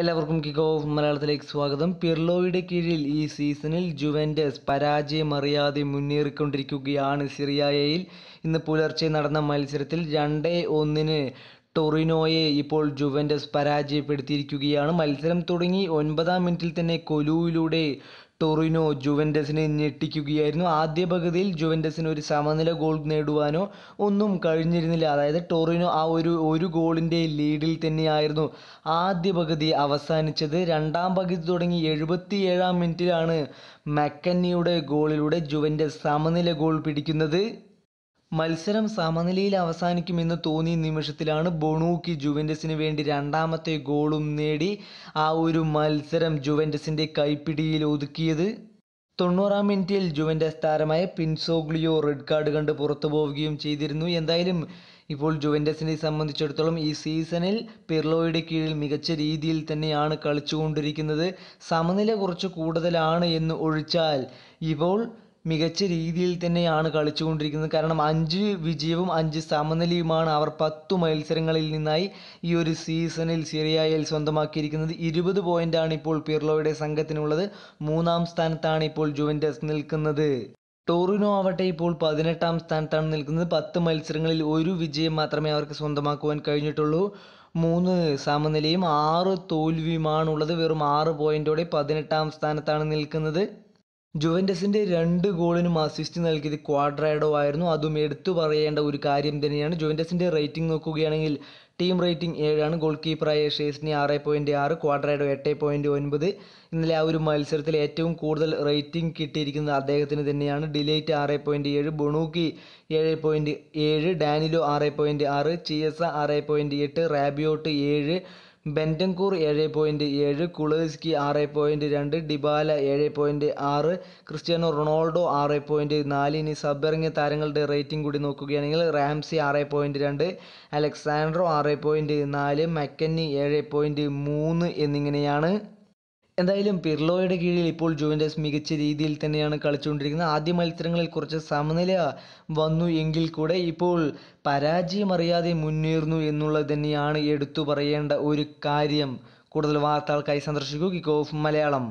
എല്ലാവർക്കും kick off മലയാളത്തിലേക്ക് സ്വാഗതം പിർലോയുടെ കീഴിൽ ഈ സീസണിൽ ജുവൻഡസ് പരാജയമറിയാതെ മുന്നേറിക്കൊണ്ടിരിക്കുകയാണ് സിറിയായയിൽ ഇന്ന് പുലർച്ചെ നടന്ന മത്സരത്തിൽ രണ്ട് ഒന്നിന് ടൊറിനോയെ ഇപ്പോൾ ജുവൻഡസ് പരാജയപ്പെടുത്തിയിരിക്കുകയാണ് മത്സരം തുടങ്ങി ഒൻപതാം മിനിറ്റിൽ തന്നെ കൊലുവിലൂടെ ടൊറിനോ ജുവൻഡസിനെ ഞെട്ടിക്കുകയായിരുന്നു ആദ്യ പകുതിയിൽ ജുവൻഡസിന് ഒരു സമനില ഗോൾ നേടുവാനോ ഒന്നും കഴിഞ്ഞിരുന്നില്ല അതായത് ടൊറിനോ ആ ഒരു ഒരു ഗോളിൻ്റെ ലീഡിൽ തന്നെയായിരുന്നു ആദ്യ പകുതി അവസാനിച്ചത് രണ്ടാം പകുതി തുടങ്ങി ഏഴാം മിനിറ്റിലാണ് മക്കന്നിയുടെ ഗോളിലൂടെ ജുവൻഡസ് സമനില ഗോൾ പിടിക്കുന്നത് മത്സരം സമനിലയിൽ അവസാനിക്കുമെന്ന് തോന്നിയ നിമിഷത്തിലാണ് ബൊണൂക്കി ജുവൻറ്റസിന് വേണ്ടി രണ്ടാമത്തെ ഗോളും നേടി ആ ഒരു മത്സരം ജുവൻറ്റസിൻ്റെ കൈപ്പിടിയിൽ ഒതുക്കിയത് തൊണ്ണൂറാം മിനിറ്റിൽ ജുവൻറ്റസ് താരമായ പിൻസോഗ്ലിയോ റെഡ് കാർഡ് കണ്ട് പുറത്തു പോവുകയും ചെയ്തിരുന്നു എന്തായാലും ഇപ്പോൾ ജുവൻറ്റസിനെ സംബന്ധിച്ചിടത്തോളം ഈ സീസണിൽ പിർലോയുടെ കീഴിൽ മികച്ച രീതിയിൽ തന്നെയാണ് കളിച്ചുകൊണ്ടിരിക്കുന്നത് സമനില കുറച്ച് കൂടുതലാണ് എന്ന് ഒഴിച്ചാൽ ഇപ്പോൾ മികച്ച രീതിയിൽ തന്നെയാണ് കളിച്ചുകൊണ്ടിരിക്കുന്നത് കാരണം അഞ്ച് വിജയവും അഞ്ച് സമനിലയുമാണ് അവർ പത്തു മത്സരങ്ങളിൽ നിന്നായി ഈ ഒരു സീസണിൽ സിറിയയിൽ സ്വന്തമാക്കിയിരിക്കുന്നത് ഇരുപത് ആണ് ഇപ്പോൾ പിർലോയുടെ സംഘത്തിനുള്ളത് മൂന്നാം സ്ഥാനത്താണ് ഇപ്പോൾ ജുവൻറ്റസ് നിൽക്കുന്നത് ടോറിനോ ആവട്ടെ ഇപ്പോൾ പതിനെട്ടാം സ്ഥാനത്താണ് നിൽക്കുന്നത് പത്ത് മത്സരങ്ങളിൽ ഒരു വിജയം മാത്രമേ അവർക്ക് സ്വന്തമാക്കുവാൻ കഴിഞ്ഞിട്ടുള്ളൂ മൂന്ന് സമനിലയും ആറ് തോൽവിയുമാണുള്ളത് വെറും ആറ് പോയിന്റോടെ പതിനെട്ടാം സ്ഥാനത്താണ് നിൽക്കുന്നത് ജുവന്റസിന്റെ രണ്ട് ഗോളിനും അസിസ്റ്റ് നൽകിയത് ക്വാഡ്രാഡോ ആയിരുന്നു അതും എടുത്തു പറയേണ്ട ഒരു കാര്യം തന്നെയാണ് ജുവൻറ്റസിൻ്റെ റേറ്റിംഗ് നോക്കുകയാണെങ്കിൽ ടീം റേറ്റിംഗ് ഏഴാണ് ഗോൾ കീപ്പറായ ഷേസ്നി ആറ് പോയിന്റ് ആറ് ക്വാഡ്രാഡോ എട്ട് പോയിന്റ് ഒൻപത് ഇന്നലെ ആ ഒരു മത്സരത്തിൽ ഏറ്റവും കൂടുതൽ റേറ്റിംഗ് കിട്ടിയിരിക്കുന്നത് അദ്ദേഹത്തിന് തന്നെയാണ് ഡിലൈറ്റ് ആറ് പോയിന്റ് ഏഴ് ബൊണൂക്കി ഏഴ് പോയിന്റ് ഏഴ് ഡാനിലോ ആറ് പോയിന്റ് ആറ് ചിയസ ആറ് പോയിന്റ് എട്ട് റാബിയോട്ട് ഏഴ് ബെൻറ്റൻകൂർ ഏഴ് പോയിൻറ്റ് ഏഴ് കുളേഴ്സ്കി ആറ് പോയിൻറ്റ് രണ്ട് ഡിബാല ഏഴ് പോയിൻറ്റ് ആറ് ക്രിസ്ത്യാനോ റൊണാൾഡോ ആറ് പോയിൻറ്റ് നാല് ഇനി സബെറിങ് താരങ്ങളുടെ റേറ്റിംഗ് കൂടി നോക്കുകയാണെങ്കിൽ റാംസി ആറ് പോയിൻറ്റ് രണ്ട് അലക്സാൻഡ്രോ ആറ് പോയിൻറ്റ് നാല് മക്കന്നി ഏഴ് പോയിൻറ്റ് മൂന്ന് എന്നിങ്ങനെയാണ് എന്തായാലും പിർലോയുടെ കീഴിൽ ഇപ്പോൾ ജുവൻറ്റസ് മികച്ച രീതിയിൽ തന്നെയാണ് കളിച്ചുകൊണ്ടിരിക്കുന്നത് ആദ്യ മത്സരങ്ങളിൽ കുറച്ച് സമനില വന്നു എങ്കിൽ കൂടെ ഇപ്പോൾ പരാജയമറിയാതെ മുന്നേറുന്നു എന്നുള്ളത് തന്നെയാണ് എടുത്തു പറയേണ്ട ഒരു കാര്യം കൂടുതൽ വാർത്തകൾക്കായി സന്ദർശിക്കൂ കിക്ക് ഓഫ് മലയാളം